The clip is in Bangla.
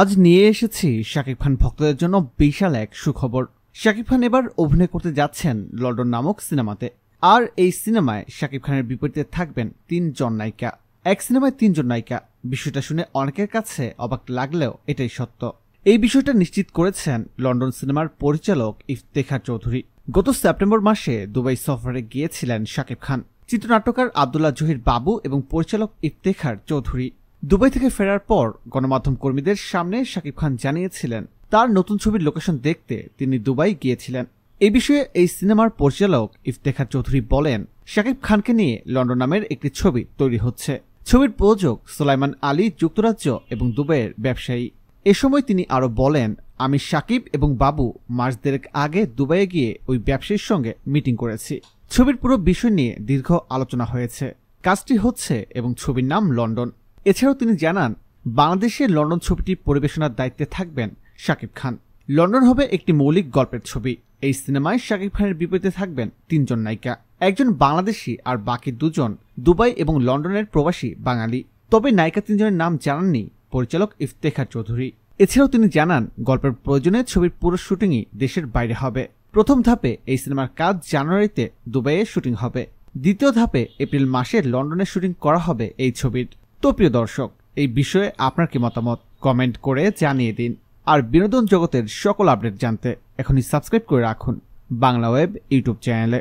আজ নিয়ে এসেছি শাকিব খান ভক্তদের জন্য বিশাল এক সুখবর শাকিব খান এবার অভিনয় করতে যাচ্ছেন লন্ডন নামক সিনেমাতে আর এই সিনেমায় শাকিব খানের বিপরীতে থাকবেন তিনজন নায়িকা এক সিনেমায় তিনজন নায়িকা বিষয়টা শুনে অনেকের কাছে অবাক লাগলেও এটাই সত্য এই বিষয়টা নিশ্চিত করেছেন লন্ডন সিনেমার পরিচালক ইফতেখার চৌধুরী গত সেপ্টেম্বর মাসে দুবাই সফরে গিয়েছিলেন শাকিব খান চিত্রনাট্যকার আবদুল্লাহ জহির বাবু এবং পরিচালক ইফতেখার চৌধুরী দুবাই থেকে ফেরার পর গণমাধ্যম কর্মীদের সামনে শাকিব খান জানিয়েছিলেন তার নতুন ছবির লোকেশন দেখতে তিনি দুবাই গিয়েছিলেন এ বিষয়ে এই সিনেমার পরিচালক ইফতেখার চৌধুরী বলেন শাকিব খানকে নিয়ে লন্ডন নামের একটি ছবি তৈরি হচ্ছে ছবির প্রযোজক সোলাইমান আলী যুক্তরাজ্য এবং দুবাইয়ের ব্যবসায়ী এ সময় তিনি আরও বলেন আমি শাকিব এবং বাবু মাস দেড়েক আগে দুবাইয়ে গিয়ে ওই ব্যবসায়ীর সঙ্গে মিটিং করেছি ছবির পুরো বিষয় নিয়ে দীর্ঘ আলোচনা হয়েছে কাজটি হচ্ছে এবং ছবির নাম লন্ডন এছাড়াও তিনি জানান বাংলাদেশের লন্ডন ছবিটি পরিবেশনার দায়িত্বে থাকবেন শাকিব খান লন্ডন হবে একটি মৌলিক গল্পের ছবি এই সিনেমায় শাকিব খানের বিপরীতে থাকবেন তিনজন নায়িকা একজন বাংলাদেশি আর বাকি দুজন দুবাই এবং লন্ডনের প্রবাসী বাঙালি তবে নায়িকা তিনজনের নাম জানাননি পরিচালক ইফতেখার চৌধুরী এছাড়াও তিনি জানান গল্পের প্রয়োজনে ছবির পুরো শুটিংই দেশের বাইরে হবে প্রথম ধাপে এই সিনেমার কাজ জানুয়ারিতে দুবাইয়ে শুটিং হবে দ্বিতীয় ধাপে এপ্রিল মাসে লন্ডনে শুটিং করা হবে এই ছবির তো প্রিয় দর্শক এই বিষয়ে আপনার কি মতামত কমেন্ট করে জানিয়ে দিন আর বিনোদন জগতের সকল আপডেট জানতে এখনই সাবস্ক্রাইব করে রাখুন বাংলা ওয়েব ইউটিউব চ্যানেলে